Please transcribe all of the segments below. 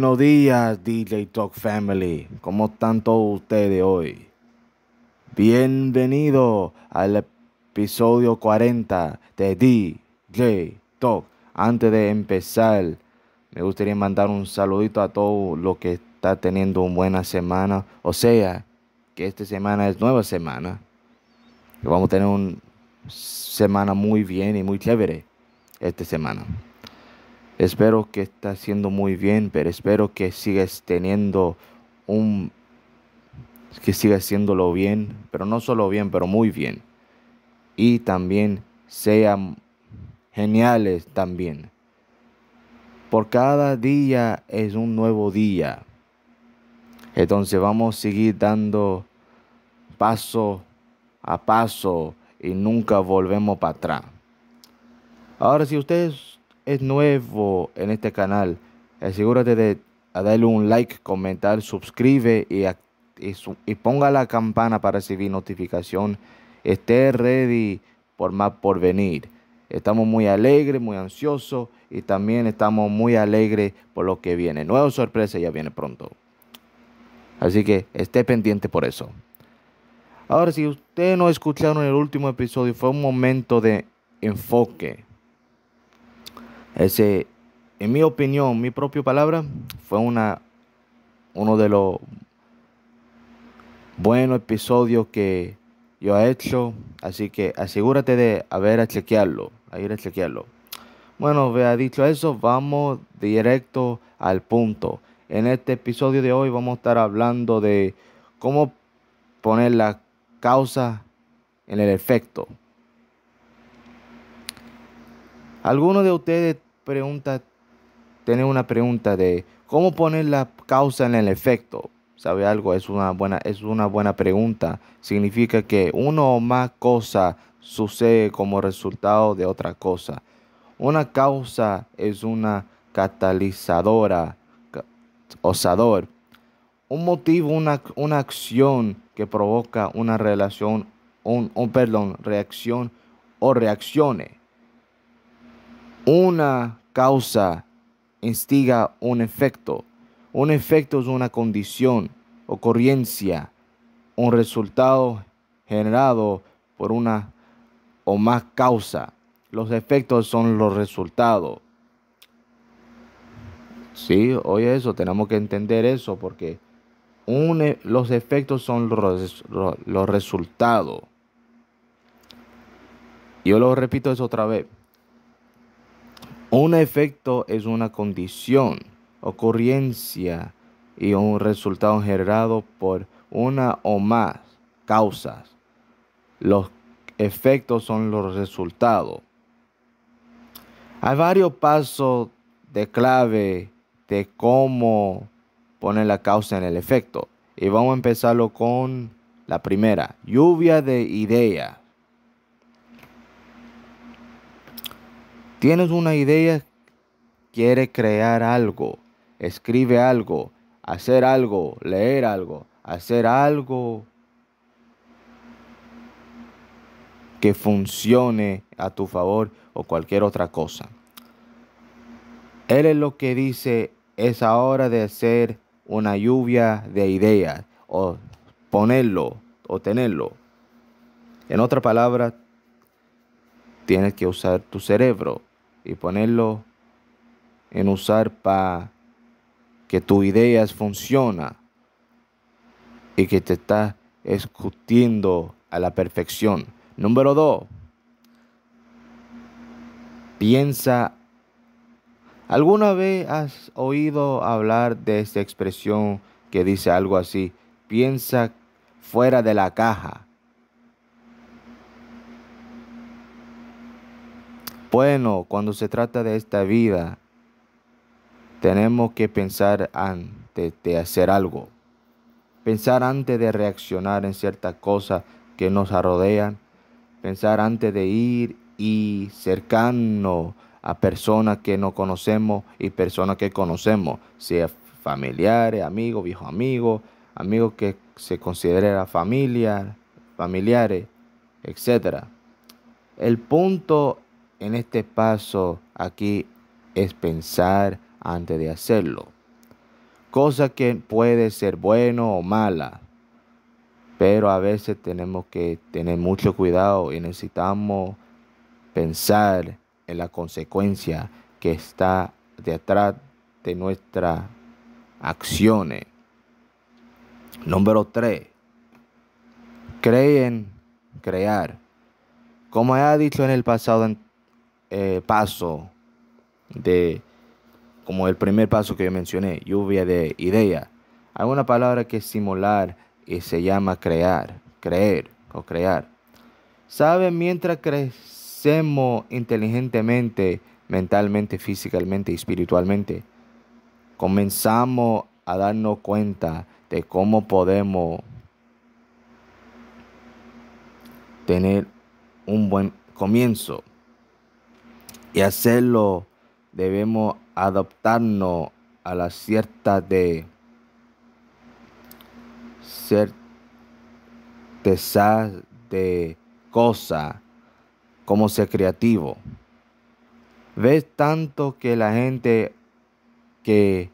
Buenos días, DJ Talk Family. ¿Cómo están todos ustedes hoy? Bienvenido al episodio 40 de DJ Talk. Antes de empezar, me gustaría mandar un saludito a todos los que están teniendo una buena semana. O sea, que esta semana es nueva semana. Que vamos a tener una semana muy bien y muy chévere esta semana. Espero que estás haciendo muy bien, pero espero que sigas teniendo un que sigas haciéndolo bien, pero no solo bien, pero muy bien. Y también sean geniales también. Por cada día es un nuevo día. Entonces vamos a seguir dando paso a paso y nunca volvemos para atrás. Ahora si ustedes es nuevo en este canal, asegúrate de darle un like, comentar, suscribe y, ponga la campana para recibir notificación. Esté ready por más por venir. Estamos muy alegres, muy ansiosos y también estamos muy alegres por lo que viene. Nueva sorpresa ya viene pronto. Así que esté pendiente por eso. Ahora, si ustedes no escucharon el último episodio, fue un momento de enfoque. Ese, en mi opinión, mi propia palabra, fue una, uno de los buenos episodios que yo he hecho. Así que asegúrate de haber a chequearlo, a ir a chequearlo. Bueno, vea dicho eso, vamos directo al punto. En este episodio de hoy vamos a estar hablando de cómo poner la causa en el efecto. Algunos de ustedes pregunta, tener una pregunta de cómo poner la causa en el efecto. ¿Sabe algo? Es una buena, es una buena pregunta. Significa que una o más cosas sucede como resultado de otra cosa. Una causa es una catalizadora, osador. Un motivo, una, acción que provoca una relación, un, un perdón, reacción o reacciones. Una causa instiga un efecto. Un efecto es una condición, ocurrencia, un resultado generado por una o más causa. Los efectos son los resultados. Sí, oye eso, tenemos que entender eso porque e, los efectos son los, los resultados. Yo lo repito eso otra vez. Un efecto es una condición, ocurrencia y un resultado generado por una o más causas. Los efectos son los resultados. Hay varios pasos de clave de cómo poner la causa en el efecto. Y vamos a empezarlo con la primera, lluvia de ideas. Tienes una idea, quiere crear algo, escribe algo, hacer algo, leer algo, hacer algo que funcione a tu favor o cualquier otra cosa. Él es lo que dice, es ahora de hacer una lluvia de ideas o ponerlo o tenerlo. En otra palabra, tienes que usar tu cerebro y ponerlo en usar para que tu ideas funcionan y que te estás escutiendo a la perfección. Número dos, piensa. ¿Alguna vez has oído hablar de esta expresión que dice algo así? Piensa fuera de la caja. Bueno, cuando se trata de esta vida, tenemos que pensar antes de hacer algo. Pensar antes de reaccionar en ciertas cosas que nos rodean. Pensar antes de ir y cercano a personas que no conocemos y personas que conocemos, sea familiares, amigos, viejo amigos, amigos que se considera familia, familiares, etc. El punto en este paso aquí es pensar antes de hacerlo. Cosa que puede ser bueno o mala, pero a veces tenemos que tener mucho cuidado y necesitamos pensar en la consecuencia que está detrás de nuestras acciones. Número 3. Creen crear. Como he dicho en el pasado eh, paso de, como el primer paso que yo mencioné, lluvia de idea Hay una palabra que es simular y se llama crear, creer o crear. ¿Sabe? Mientras crecemos inteligentemente, mentalmente, físicamente y espiritualmente, comenzamos a darnos cuenta de cómo podemos tener un buen comienzo y hacerlo debemos adaptarnos a la cierta de certeza de Cosa... como ser creativo. Ves tanto que la gente que,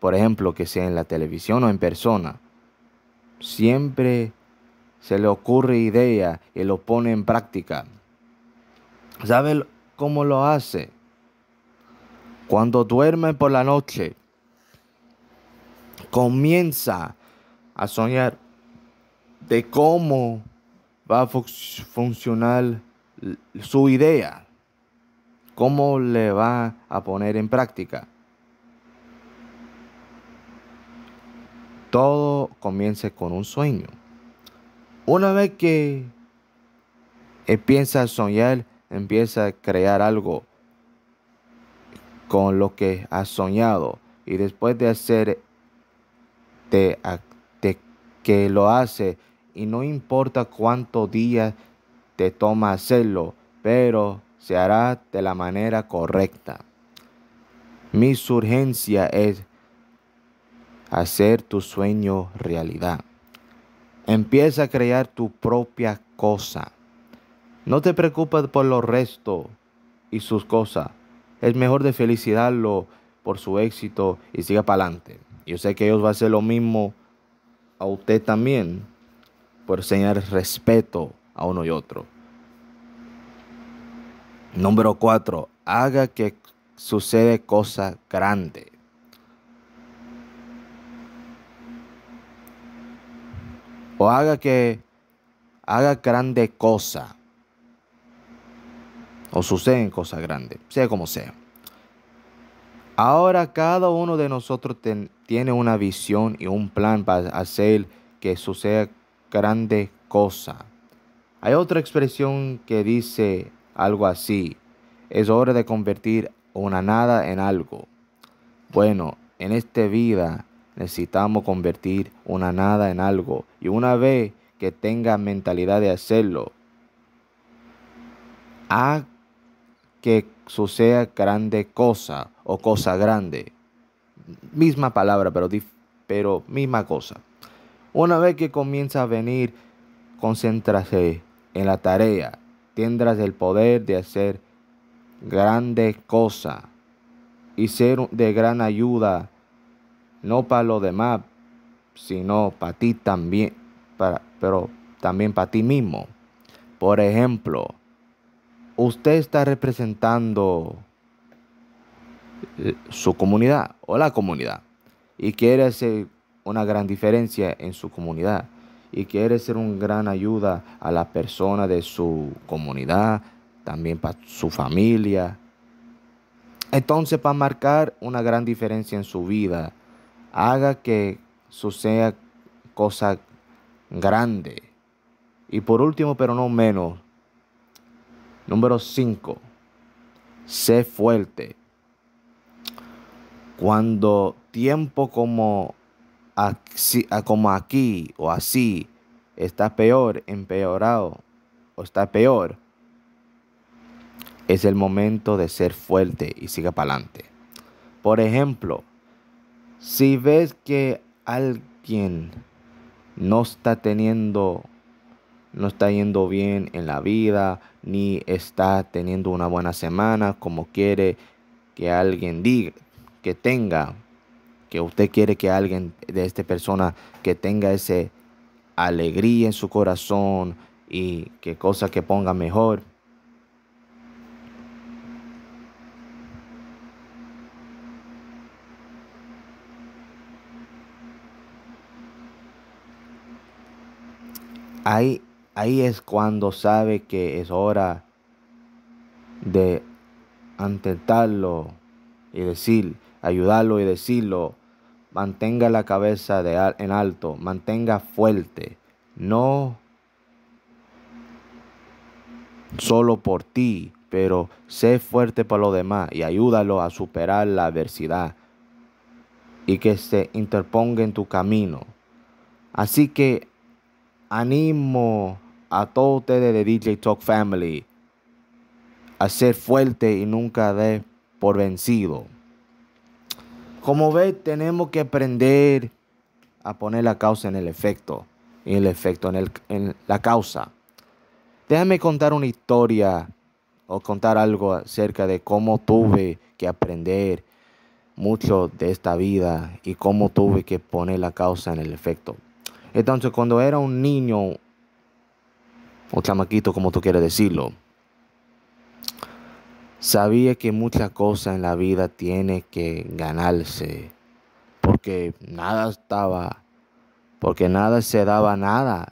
por ejemplo, que sea en la televisión o en persona, siempre se le ocurre idea y lo pone en práctica. ¿Sabes Cómo lo hace cuando duerme por la noche. Comienza a soñar de cómo va a funcionar su idea, cómo le va a poner en práctica. Todo comienza con un sueño. Una vez que empieza a soñar, Empieza a crear algo con lo que has soñado. Y después de hacer, te que lo hace, y no importa cuántos días te toma hacerlo, pero se hará de la manera correcta. Mi urgencia es hacer tu sueño realidad. Empieza a crear tu propia cosa. No te preocupes por lo resto y sus cosas. Es mejor de felicitarlo por su éxito y siga para adelante. Yo sé que ellos va a hacer lo mismo a usted también por enseñar respeto a uno y otro. Número cuatro, haga que suceda cosa grande. O haga que haga grande cosa o suceden cosas grandes, sea como sea. Ahora cada uno de nosotros tiene una visión y un plan para hacer que suceda grande cosa. Hay otra expresión que dice algo así. Es hora de convertir una nada en algo. Bueno, en esta vida necesitamos convertir una nada en algo. Y una vez que tenga mentalidad de hacerlo, que suceda grande cosa o cosa grande. Misma palabra, pero, pero misma cosa. Una vez que comienza a venir, concéntrase en la tarea. Tendrás el poder de hacer grande cosa y ser de gran ayuda, no para los demás, sino para ti también, para, pero también para ti mismo. Por ejemplo, usted está representando eh, su comunidad o la comunidad y quiere hacer una gran diferencia en su comunidad y quiere ser una gran ayuda a la persona de su comunidad, también para su familia. Entonces, para marcar una gran diferencia en su vida, haga que suceda cosa grande Y por último, pero no menos, Número 5. Sé fuerte. Cuando tiempo como aquí, ah, como aquí o así está peor, empeorado o está peor, es el momento de ser fuerte y siga para adelante. Por ejemplo, si ves que alguien no está teniendo, no está yendo bien en la vida, ni está teniendo una buena semana como quiere que alguien diga, que tenga, que usted quiere que alguien de esta persona que tenga esa alegría en su corazón y que cosa que ponga mejor. Hay ahí es cuando sabe que es hora de intentarlo y decir, ayudarlo y decirlo, mantenga la cabeza en alto, mantenga fuerte, no solo por ti, pero sé fuerte para los demás y ayúdalo a superar la adversidad y que se interponga en tu camino. Así que animo a todos ustedes de DJ Talk Family a ser fuerte y nunca de por vencido. Como ve, tenemos que aprender a poner la causa en el efecto y el efecto en, el, en la causa. Déjame contar una historia o contar algo acerca de cómo tuve que aprender mucho de esta vida y cómo tuve que poner la causa en el efecto. Entonces, cuando era un niño, o chamaquito como tú quieres decirlo, sabía que muchas cosas en la vida tiene que ganarse, porque nada estaba, porque nada se daba nada,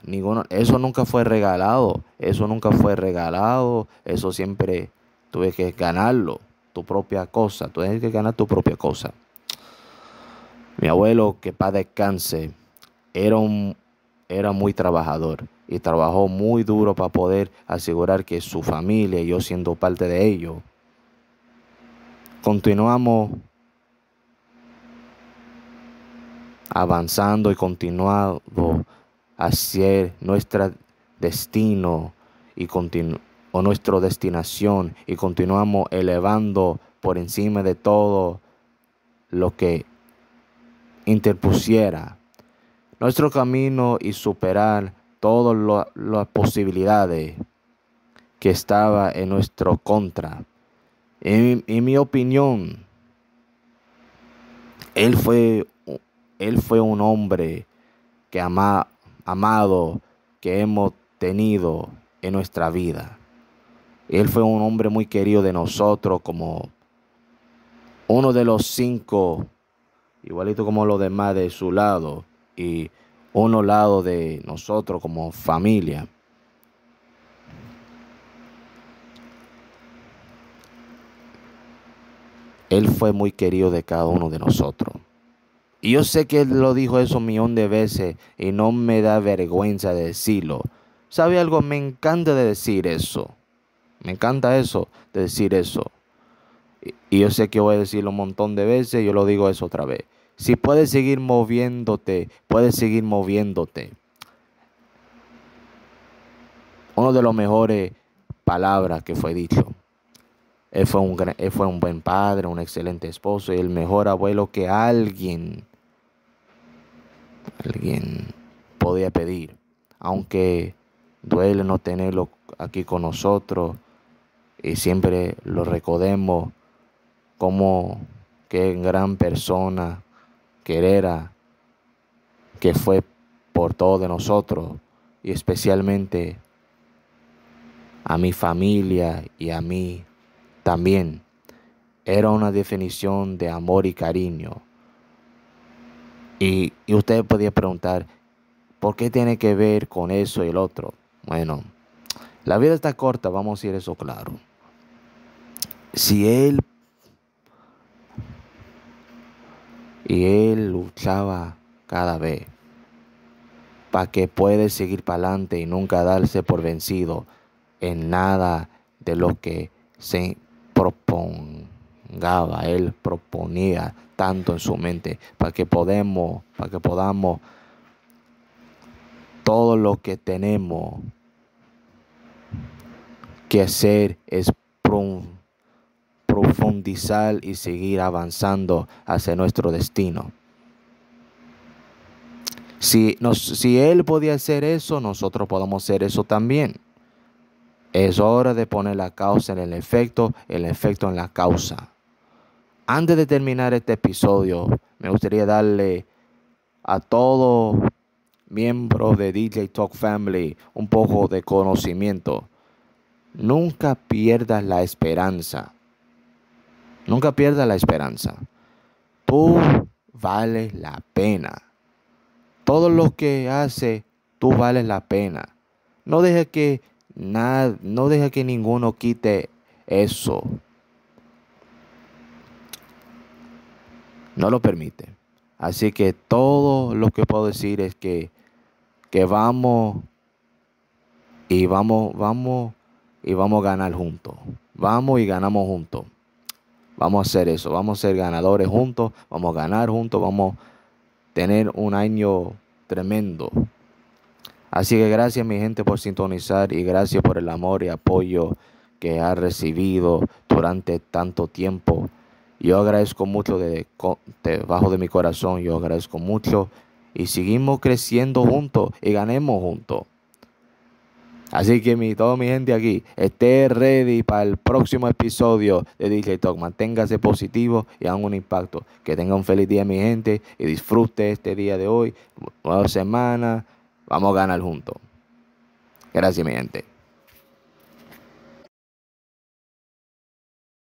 eso nunca fue regalado, eso nunca fue regalado, eso siempre tuve que ganarlo, tu propia cosa, tú tienes que ganar tu propia cosa. Mi abuelo, que para descanse, era, un, era muy trabajador y trabajó muy duro para poder asegurar que su familia y yo siendo parte de ello. Continuamos avanzando y continuando hacia nuestro destino y o nuestra destinación y continuamos elevando por encima de todo lo que interpusiera nuestro camino y superar todas las posibilidades que estaba en nuestro contra. En, mi opinión, él fue, él fue un hombre que amado que hemos tenido en nuestra vida. Él fue un hombre muy querido de nosotros como uno de los cinco, igualito como los demás de su lado. Y uno lado de nosotros como familia. Él fue muy querido de cada uno de nosotros. Y yo sé que Él lo dijo eso un millón de veces y no me da vergüenza de decirlo. ¿Sabe algo? Me encanta de decir eso. Me encanta eso, de decir eso. Y yo sé que voy a decirlo un montón de veces, y yo lo digo eso otra vez. Si puedes seguir moviéndote, puedes seguir moviéndote. Una de las mejores palabras que fue dicho. Él fue, un él fue un buen padre, un excelente esposo y el mejor abuelo que alguien, alguien podía pedir. Aunque duele no tenerlo aquí con nosotros y siempre lo recordemos como que gran persona querera que fue por todos de nosotros y especialmente a mi familia y a mí también. Era una definición de amor y cariño. Y, y usted podía preguntar, ¿por qué tiene que ver con eso y el otro? Bueno, la vida está corta, vamos a decir eso claro. Si él Y él luchaba cada vez para que puede seguir para adelante y nunca darse por vencido en nada de lo que se propongaba, él proponía tanto en su mente, para que podemos, para que podamos todo lo que tenemos que hacer es y seguir avanzando hacia nuestro destino. Si, si Él podía hacer eso, nosotros podemos hacer eso también. Es hora de poner la causa en el efecto, el efecto en la causa. Antes de terminar este episodio, me gustaría darle a todos miembros de DJ Talk Family un poco de conocimiento. Nunca pierdas la esperanza. Nunca pierdas la esperanza. Tú vales la pena. Todo lo que haces, tú vales la pena. No deja que nada, no que ninguno quite eso. No lo permite. Así que todo lo que puedo decir es que, que vamos y vamos, vamos y vamos a ganar juntos. Vamos y ganamos juntos. Vamos a hacer eso, vamos a ser ganadores juntos, vamos a ganar juntos, vamos a tener un año tremendo. Así que gracias mi gente por sintonizar y gracias por el amor y apoyo que ha recibido durante tanto tiempo. Yo agradezco mucho de, debajo de mi corazón, yo agradezco mucho y seguimos creciendo juntos y ganemos juntos. Así que mi, toda mi gente aquí, esté ready para el próximo episodio de DJ Talk. Manténgase positivo y hagan un impacto. Que tengan un feliz día mi gente y disfrute este día de hoy. Nueva semana, vamos a ganar juntos. Gracias mi gente.